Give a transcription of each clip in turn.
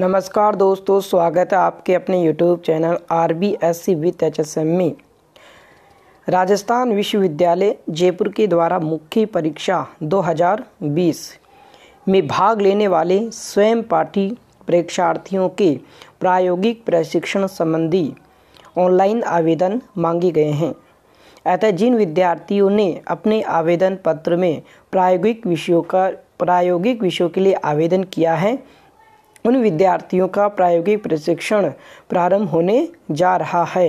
नमस्कार दोस्तों स्वागत है आपके अपने YouTube channel R B S C with H S M में राजस्थान विश्वविद्यालय जयपुर के द्वारा मुख्य परीक्षा 2020 में भाग लेने वाले स्वयं पाठी परीक्षार्थियों के प्रायोगिक प्रशिक्षण संबंधी ऑनलाइन आवेदन मांगे गए हैं अतः जिन विद्यार्थियों ने अपने आवेदन पत्र में प्रायोगिक विषयों का प्रायोगिक विषयों के लिए आवेदन किया है उन विद्यार्थियों का प्रायोगिक प्रशिक्षण प्रारंभ होने जा रहा है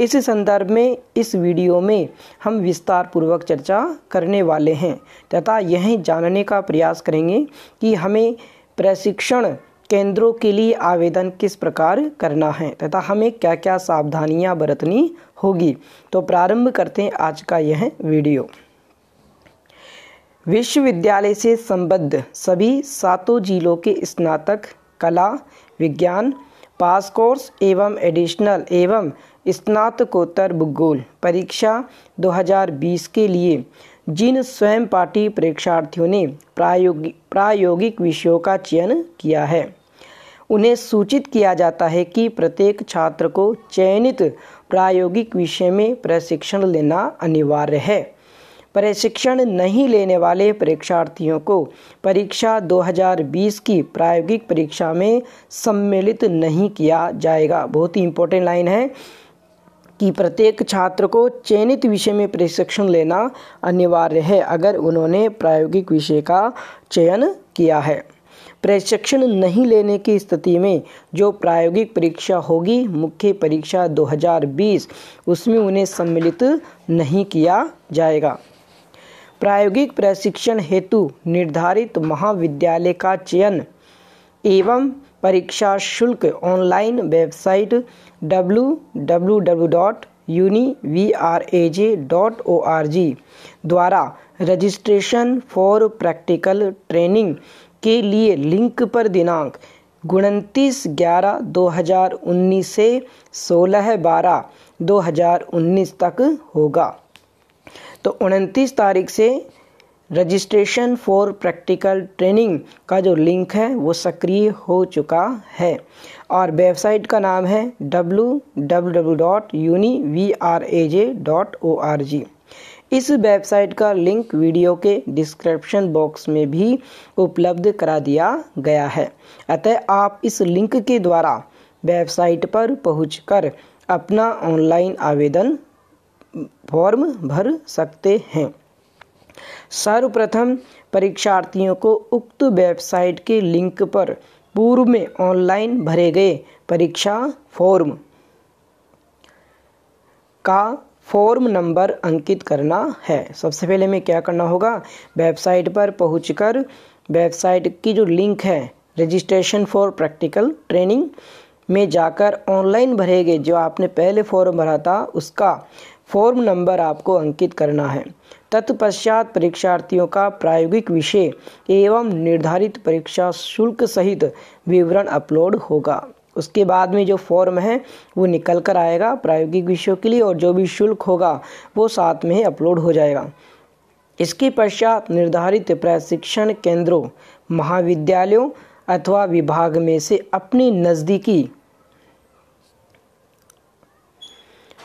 इस संदर्भ में इस वीडियो में हम विस्तार पूर्वक चर्चा करने वाले हैं तथा यह जानने का प्रयास करेंगे कि हमें प्रशिक्षण केंद्रों के लिए आवेदन किस प्रकार करना है तथा हमें क्या क्या सावधानियां बरतनी होगी तो प्रारंभ करते हैं आज का यह वीडियो विश्वविद्यालय से संबद्ध सभी सातों जिलों के स्नातक कला विज्ञान पास कोर्स एवं एडिशनल एवं स्नातकोत्तर भूगोल परीक्षा 2020 के लिए जिन स्वयं पाठी परीक्षार्थियों ने प्रायोगिक प्रायोगिक विषयों का चयन किया है उन्हें सूचित किया जाता है कि प्रत्येक छात्र को चयनित प्रायोगिक विषय में प्रशिक्षण लेना अनिवार्य है प्रशिक्षण नहीं लेने वाले परीक्षार्थियों को परीक्षा 2020 की प्रायोगिक परीक्षा में सम्मिलित नहीं किया जाएगा बहुत ही इम्पोर्टेंट लाइन है कि प्रत्येक छात्र को चयनित विषय में प्रशिक्षण लेना अनिवार्य है अगर उन्होंने प्रायोगिक विषय का चयन किया है प्रशिक्षण नहीं लेने की स्थिति में जो प्रायोगिक परीक्षा होगी मुख्य परीक्षा 2020 उसमें उन्हें सम्मिलित नहीं किया जाएगा प्रायोगिक प्रशिक्षण हेतु निर्धारित महाविद्यालय का चयन एवं परीक्षा शुल्क online website W dot uni V R A J dot O R G द्वारा रजिस्ट्रेशन फॉर प्रैक्टिकल ट्रेनिंग के लिए लिंक पर दिनांक उनतीस ग्यारह दो हज़ार उन्नीस से सोलह बारह दो हज़ार उन्नीस तक होगा तो उनतीस तारीख से रजिस्ट्रेशन फॉर प्रैक्टिकल ट्रेनिंग का जो लिंक है वो सक्रिय हो चुका है और वेबसाइट का नाम है W W W dot uni V R A J dot O R G इस वेबसाइट का लिंक वीडियो के डिस्क्रिप्शन बॉक्स में भी उपलब्ध करा दिया गया है अतः आप इस लिंक के द्वारा वेबसाइट पर पहुंचकर अपना ऑनलाइन आवेदन फॉर्म भर सकते हैं सर्वप्रथम परीक्षार्थियों को उक्त वेबसाइट के लिंक पर पूर्व में ऑनलाइन भरे गए परीक्षा फॉर्म का फॉर्म नंबर अंकित करना है सबसे पहले हमें क्या करना होगा वेबसाइट पर पहुंचकर वेबसाइट की जो लिंक है रजिस्ट्रेशन फॉर प्रैक्टिकल ट्रेनिंग में जाकर ऑनलाइन भरे गए जो आपने पहले फॉर्म भरा था उसका फॉर्म नंबर आपको अंकित करना है तत्पश्चात परीक्षार्थियों का प्रायोगिक विषय एवं निर्धारित परीक्षा शुल्क सहित विवरण अपलोड होगा उसके बाद में जो फॉर्म है वो निकल कर आएगा प्रायोगिक विषयों के लिए और जो भी शुल्क होगा वो साथ में ही अपलोड हो जाएगा इसके पश्चात निर्धारित प्रशिक्षण केंद्रों महाविद्यालयों अथवा विभाग में से अपनी नज़दीकी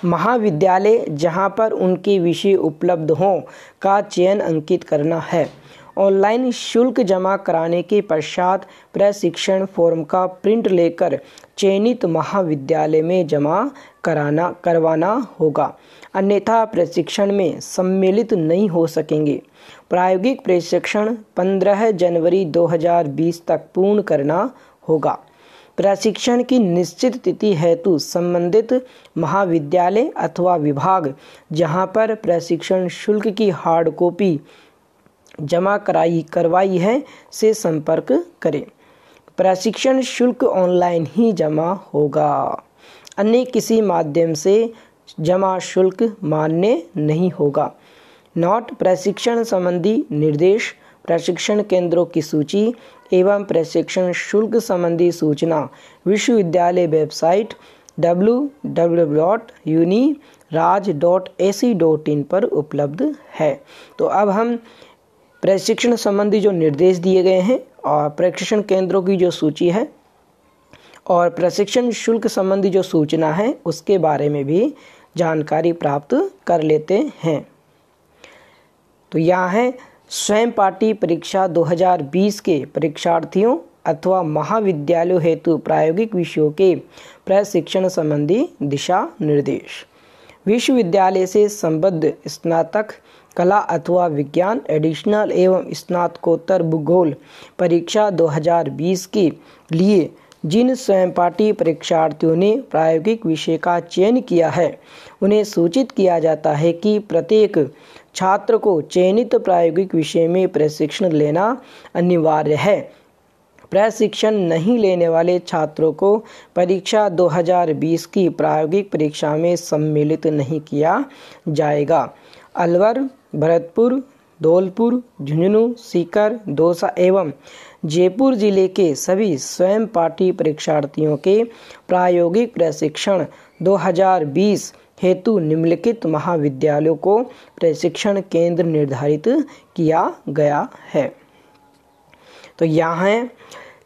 महाविद्यालय जहाँ पर उनके विषय उपलब्ध हों का चयन अंकित करना है ऑनलाइन शुल्क जमा कराने के पश्चात प्रशिक्षण फॉर्म का प्रिंट लेकर चयनित महाविद्यालय में जमा कराना करवाना होगा अन्यथा प्रशिक्षण में सम्मिलित नहीं हो सकेंगे प्रायोगिक प्रशिक्षण 15 जनवरी 2020 तक पूर्ण करना होगा प्रशिक्षण की निश्चित तिथि हेतु संबंधित महाविद्यालय अथवा विभाग जहां पर प्रशिक्षण शुल्क की हार्ड कॉपी जमा कराई करवाई है से संपर्क करें प्रशिक्षण शुल्क ऑनलाइन ही जमा होगा अन्य किसी माध्यम से जमा शुल्क मान्य नहीं होगा नॉट प्रशिक्षण संबंधी निर्देश प्रशिक्षण केंद्रों की सूची एवं प्रशिक्षण शुल्क संबंधी सूचना विश्वविद्यालय website W W dot Raj dot A C dot in पर उपलब्ध है तो अब हम प्रशिक्षण संबंधी जो निर्देश दिए गए हैं और प्रशिक्षण केंद्रों की जो सूची है और प्रशिक्षण शुल्क संबंधी जो सूचना है उसके बारे में भी जानकारी प्राप्त कर लेते हैं तो यहाँ है स्वयं पाठी परीक्षा 2020 के परीक्षार्थियों अथवा महाविद्यालयों हेतु प्रायोगिक विषयों के प्रशिक्षण संबंधी दिशा निर्देश विश्वविद्यालय से संबद्ध स्नातक कला अथवा विज्ञान एडिशनल एवं स्नातकोत्तर भूगोल परीक्षा 2020 के लिए जिन स्वयंपाठी परीक्षार्थियों ने प्रायोगिक विषय का चयन किया है उन्हें सूचित किया जाता है कि प्रत्येक छात्र को चयनित प्रायोगिक विषय में प्रशिक्षण लेना अनिवार्य है प्रशिक्षण नहीं लेने वाले छात्रों को परीक्षा 2020 की प्रायोगिक परीक्षा में सम्मिलित नहीं किया जाएगा अलवर भरतपुर धौलपुर झुंझुनू सीकर दौसा एवं जयपुर जिले के सभी स्वयं पाठी परीक्षार्थियों के प्रायोगिक प्रशिक्षण 2020 हेतु निम्नलिखित महाविद्यालयों को प्रशिक्षण केंद्र निर्धारित किया गया है तो यहाँ है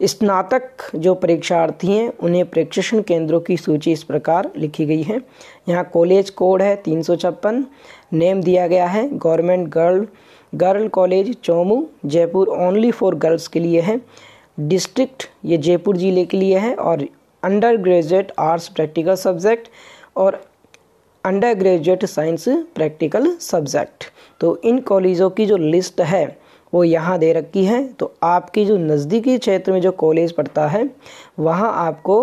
स्नातक जो परीक्षार्थी हैं उन्हें प्रशिक्षण केंद्रों की सूची इस प्रकार लिखी गई है यहाँ कॉलेज कोड है तीन सौ छप्पन नेम दिया गया है government girl girl college Chomu Jaipur only for girls के लिए है डिस्ट्रिक्ट ये जयपुर जिले के लिए है और undergraduate arts practical subject और undergraduate science practical subject तो इन कॉलेजों की जो लिस्ट है वो यहाँ दे रखी है तो आपकी जो नज़दीकी क्षेत्र में जो कॉलेज पड़ता है वहाँ आपको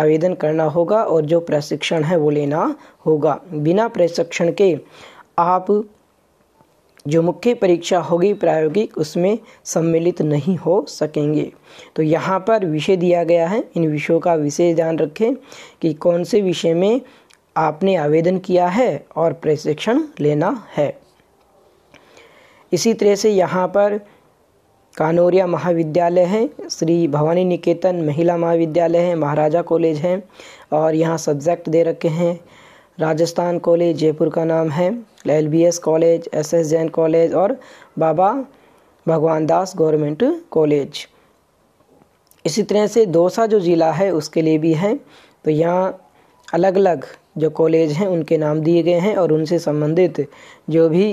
आवेदन करना होगा और जो प्रशिक्षण है वो लेना होगा बिना प्रशिक्षण के आप जो मुख्य परीक्षा होगी प्रायोगिक उसमें सम्मिलित नहीं हो सकेंगे तो यहाँ पर विषय दिया गया है इन विषयों का विषय ध्यान रखें कि कौन से विषय में आपने आवेदन किया है और प्रशिक्षण लेना है इसी तरह से यहाँ पर कानोरिया महाविद्यालय है श्री भवानी निकेतन महिला महाविद्यालय है महाराजा कॉलेज है और यहाँ सब्जेक्ट दे रखे हैं राजस्थान कॉलेज जयपुर का नाम है L college S S Jain college और बाबा भगवान दास गवर्नमेंट कॉलेज इसी तरह से दौसा जो ज़िला है उसके लिए भी है तो यहाँ अलग अलग जो कॉलेज हैं उनके नाम दिए गए हैं और उनसे संबंधित जो भी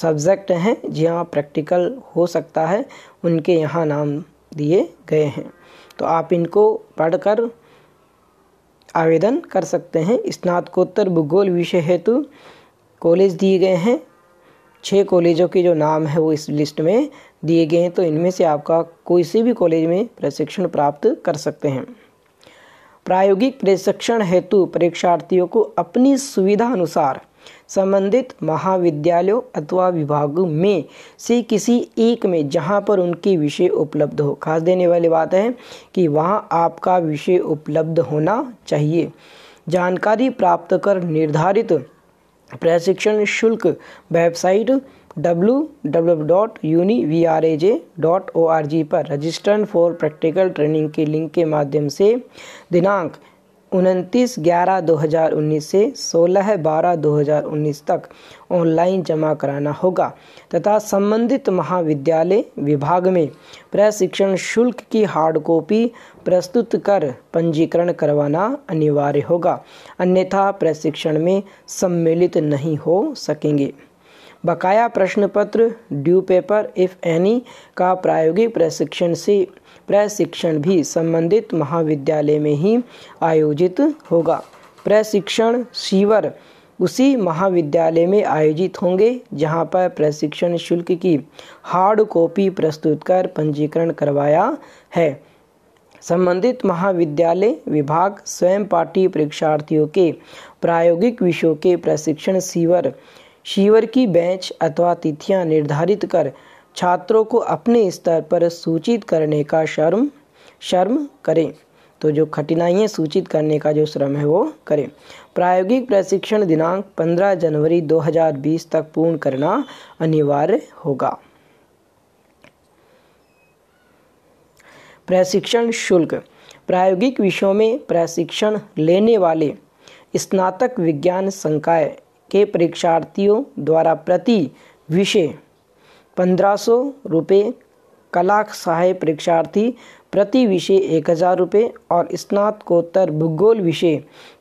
सब्जेक्ट हैं जहाँ प्रैक्टिकल हो सकता है उनके यहाँ नाम दिए गए हैं तो आप इनको पढ़कर आवेदन कर सकते हैं स्नातकोत्तर भूगोल विषय हेतु कॉलेज दिए गए हैं छः कॉलेजों के जो नाम है वो इस लिस्ट में दिए गए हैं तो इनमें से आपका कोई से भी कॉलेज में प्रशिक्षण प्राप्त कर सकते हैं प्रायोगिक प्रशिक्षण हेतु परीक्षार्थियों को अपनी सुविधा अनुसार संबंधित महाविद्यालयों अथवा विभागों में से किसी एक में जहां पर उनके विषय उपलब्ध हो खास देने वाली बात है कि वहां आपका विषय उपलब्ध होना चाहिए जानकारी प्राप्त कर निर्धारित प्रशिक्षण शुल्क वेबसाइट www.univraj.org पर रजिस्टर्ड फॉर प्रैक्टिकल ट्रेनिंग के लिंक के माध्यम से दिनांक उनतीस ग्यारह 2019 से 16 बारह 2019 तक ऑनलाइन जमा कराना होगा तथा संबंधित महाविद्यालय विभाग में प्रशिक्षण शुल्क की हार्ड कॉपी प्रस्तुत कर पंजीकरण करवाना अनिवार्य होगा अन्यथा प्रशिक्षण में सम्मिलित नहीं हो सकेंगे बकाया प्रश्न पत्र ड्यू पेपर इफ़ एनी का प्रायोगिक प्रशिक्षण से प्रशिक्षण भी संबंधित महाविद्यालय में ही आयोजित होगा प्रशिक्षण शिविर उसी महाविद्यालय में आयोजित होंगे जहां पर प्रशिक्षण शुल्क की हार्ड कॉपी प्रस्तुत कर पंजीकरण करवाया है संबंधित महाविद्यालय विभाग स्वयं पाठी परीक्षार्थियों के प्रायोगिक विषयों के प्रशिक्षण शिविर शिविर की बेंच अथवा तिथियां निर्धारित कर छात्रों को अपने स्तर पर सूचित करने का शर्म शर्म करें तो जो कठिनाइयाँ सूचित करने का जो श्रम है वो करें प्रायोगिक प्रशिक्षण दिनांक 15 जनवरी 2020 तक पूर्ण करना अनिवार्य होगा प्रशिक्षण शुल्क प्रायोगिक विषयों में प्रशिक्षण लेने वाले स्नातक विज्ञान संकाय के परीक्षार्थियों द्वारा प्रति विषय पंद्रह सौ रुपये कला सहाय परीक्षार्थी प्रति विषय एक हज़ार रुपये और स्नातकोत्तर भूगोल विषय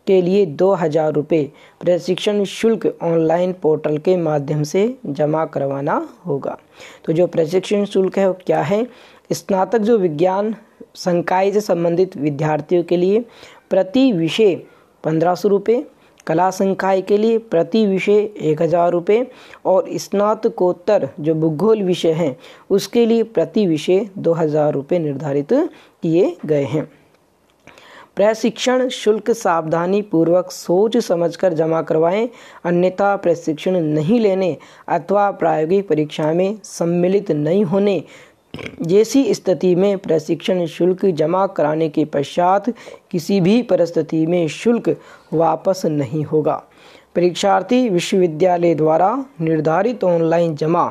के लिए दो हज़ार रुपये प्रशिक्षण शुल्क ऑनलाइन पोर्टल के माध्यम से जमा करवाना होगा तो जो प्रशिक्षण शुल्क है वो क्या है स्नातक जो विज्ञान संकाय से संबंधित विद्यार्थियों के लिए प्रति विषय पंद्रह सौ रुपये कला संकाय के लिए प्रति विषय एक हज़ार रुपये और स्नातकोत्तर जो भूगोल विषय हैं उसके लिए प्रति विषय दो हज़ार रुपये निर्धारित किए गए हैं प्रशिक्षण शुल्क सावधानी पूर्वक सोच समझकर जमा करवाएं अन्यथा प्रशिक्षण नहीं लेने अथवा प्रायोगिक परीक्षा में सम्मिलित नहीं होने जैसी स्थिति में प्रशिक्षण शुल्क जमा कराने के पश्चात किसी भी परिस्थिति में शुल्क वापस नहीं होगा परीक्षार्थी विश्वविद्यालय द्वारा निर्धारित ऑनलाइन जमा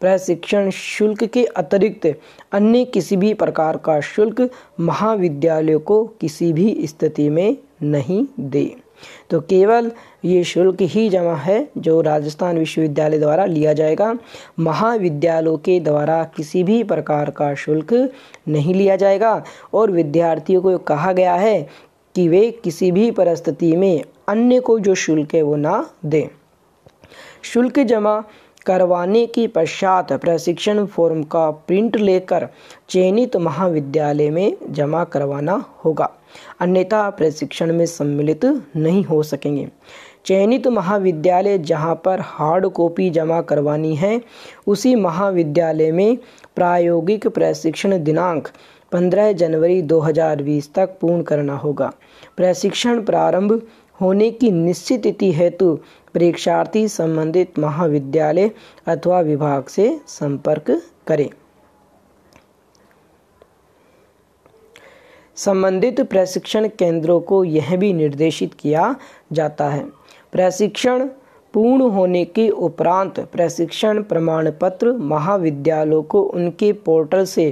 प्रशिक्षण शुल्क के अतिरिक्त अन्य किसी भी प्रकार का शुल्क महाविद्यालय को किसी भी स्थिति में नहीं दे तो केवल ये शुल्क ही जमा है जो राजस्थान विश्वविद्यालय द्वारा लिया जाएगा महाविद्यालयों के द्वारा किसी भी प्रकार का शुल्क नहीं लिया जाएगा और विद्यार्थियों को कहा गया है कि वे किसी भी परिस्थिति में अन्य को जो शुल्क है वो ना दें शुल्क जमा करवाने के पश्चात प्रशिक्षण फॉर्म का प्रिंट लेकर चयनित महाविद्यालय में जमा करवाना होगा अन्यथा प्रशिक्षण में सम्मिलित नहीं हो सकेंगे चयनित महाविद्यालय जहां पर हार्ड कॉपी जमा करवानी है उसी महाविद्यालय में प्रायोगिक प्रशिक्षण दिनांक 15 जनवरी 2020 तक पूर्ण करना होगा प्रशिक्षण प्रारंभ होने की निश्चित तिथि हेतु परीक्षार्थी संबंधित महाविद्यालय अथवा विभाग से संपर्क करें संबंधित प्रशिक्षण केंद्रों को यह भी निर्देशित किया जाता है प्रशिक्षण पूर्ण होने के उपरांत प्रशिक्षण प्रमाण पत्र महाविद्यालयों को उनके पोर्टल से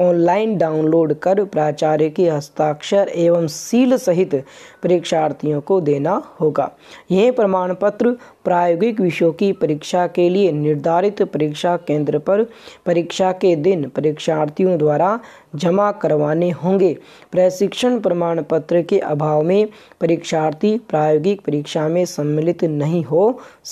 ऑनलाइन डाउनलोड कर प्राचार्य के हस्ताक्षर एवं सील सहित परीक्षार्थियों को देना होगा यह प्रमाण पत्र प्रायोगिक विषयों की परीक्षा के लिए निर्धारित परीक्षा केंद्र पर परीक्षा के दिन परीक्षार्थियों द्वारा जमा करवाने होंगे प्रशिक्षण प्रमाण पत्र के अभाव में परीक्षार्थी प्रायोगिक परीक्षा में सम्मिलित नहीं हो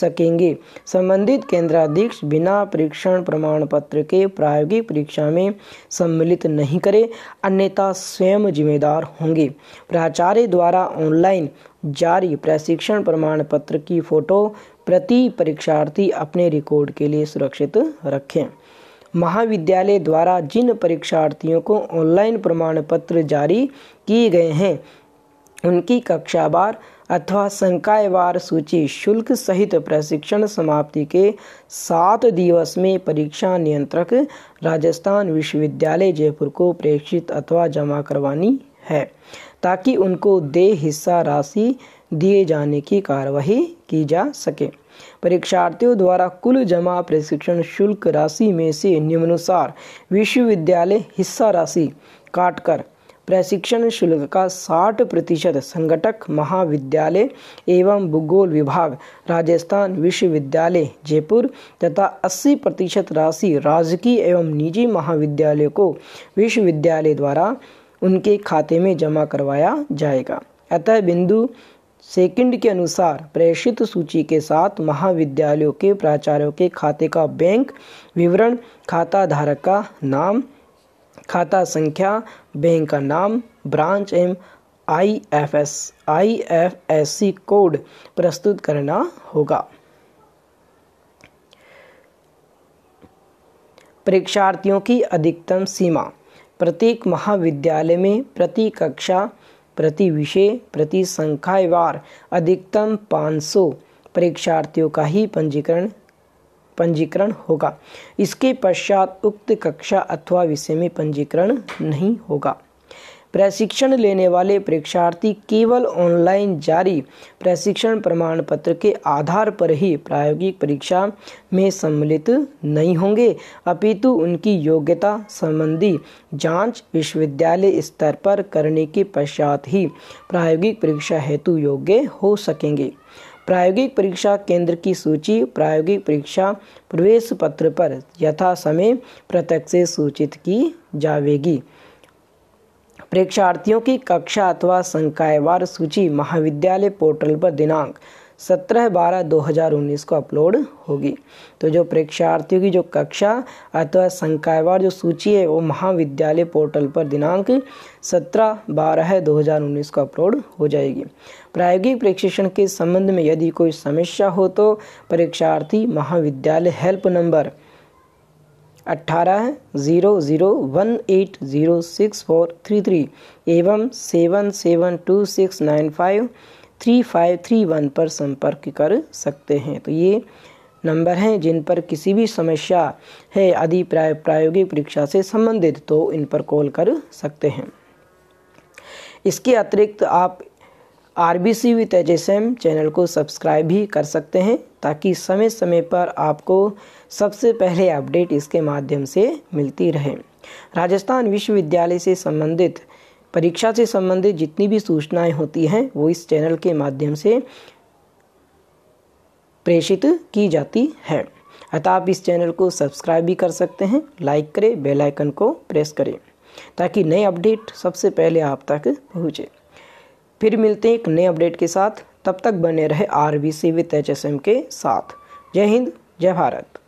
सकेंगे संबंधित केंद्राध्यक्ष बिना परीक्षण प्रमाण पत्र के प्रायोगिक परीक्षा में सम्मिलित सम्मिलित नहीं करें अन्यथा स्वयं जिम्मेदार होंगे प्राचार्य द्वारा ऑनलाइन जारी प्रशिक्षण प्रमाण पत्र की फोटो प्रति परीक्षार्थी अपने रिकॉर्ड के लिए सुरक्षित रखें महाविद्यालय द्वारा जिन परीक्षार्थियों को ऑनलाइन प्रमाण पत्र जारी किए गए हैं उनकी कक्षावार अथवा संकायवार सूची शुल्क सहित प्रशिक्षण समाप्ति के सात दिवस में परीक्षा नियंत्रक राजस्थान विश्वविद्यालय जयपुर को प्रेक्षित अथवा जमा करवानी है ताकि उनको दे हिस्सा राशि दिए जाने की कार्यवाही की जा सके परीक्षार्थियों द्वारा कुल जमा प्रशिक्षण शुल्क राशि में से निम्नानुसार विश्वविद्यालय हिस्सा राशि काटकर प्रशिक्षण शुल्क का 60 प्रतिशत संगठक महाविद्यालय एवं भूगोल विभाग राजस्थान विश्वविद्यालय जयपुर तथा 80 प्रतिशत राशि राजकीय एवं निजी महाविद्यालय को विश्वविद्यालय द्वारा उनके खाते में जमा करवाया जाएगा अतः बिंदु सेकंड के अनुसार प्रेषित सूची के साथ महाविद्यालयों के प्राचार्यों के खाते का बैंक विवरण खाता धारक का नाम खाता संख्या बैंक का नाम branch M I F S I F S C code प्रस्तुत करना होगा परीक्षार्थियों की अधिकतम सीमा प्रत्येक महाविद्यालय में प्रति कक्षा प्रति विषय प्रति संख्यावार अधिकतम 500 परीक्षार्थियों का ही पंजीकरण पंजीकरण होगा इसके पश्चात उक्त कक्षा अथवा विषय में पंजीकरण नहीं होगा प्रशिक्षण लेने वाले परीक्षार्थी केवल ऑनलाइन जारी प्रशिक्षण प्रमाण पत्र के आधार पर ही प्रायोगिक परीक्षा में सम्मिलित नहीं होंगे अपितु उनकी योग्यता संबंधी जांच विश्वविद्यालय स्तर पर करने के पश्चात ही प्रायोगिक परीक्षा हेतु योग्य हो सकेंगे प्रायोगिक परीक्षा केंद्र की सूची प्रायोगिक परीक्षा प्रवेश पत्र पर यथा समय प्रत्यक्ष से सूचित की जाएगी परीक्षार्थियों की कक्षा अथवा संकायवार सूची महाविद्यालय पोर्टल पर दिनांक सत्रह बारह दो हज़ार उन्नीस को अपलोड होगी तो जो परीक्षार्थियों की जो कक्षा अथवा संकायवार जो सूची है वो महाविद्यालय पोर्टल पर दिनांक सत्रह बारह दो हज़ार उन्नीस को अपलोड हो जाएगी प्रायोगिक प्रशिक्षण के संबंध में यदि कोई समस्या हो तो परीक्षार्थी महाविद्यालय हेल्प नंबर अट्ठारह zero zero one eight zero six four three three एवं seven seven two six nine five three five three one पर संपर्क कर सकते हैं तो ये नंबर हैं जिन पर किसी भी समस्या है आदि प्राय प्रायोगिक परीक्षा से संबंधित तो इन पर कॉल कर सकते हैं इसके अतिरिक्त आप R B C with H S M channel को सब्सक्राइब भी कर सकते हैं ताकि समय समय पर आपको सबसे पहले अपडेट इसके माध्यम से मिलती रहे राजस्थान विश्वविद्यालय से संबंधित परीक्षा से संबंधित जितनी भी सूचनाएं होती हैं वो इस चैनल के माध्यम से प्रेषित की जाती है अतः आप इस चैनल को सब्सक्राइब भी कर सकते हैं लाइक करें बेल आइकन को प्रेस करें ताकि नए अपडेट सबसे पहले आप तक पहुँचे फिर मिलते हैं एक नए अपडेट के साथ तब तक बने रहे R B C with H S M के साथ जय हिंद जय भारत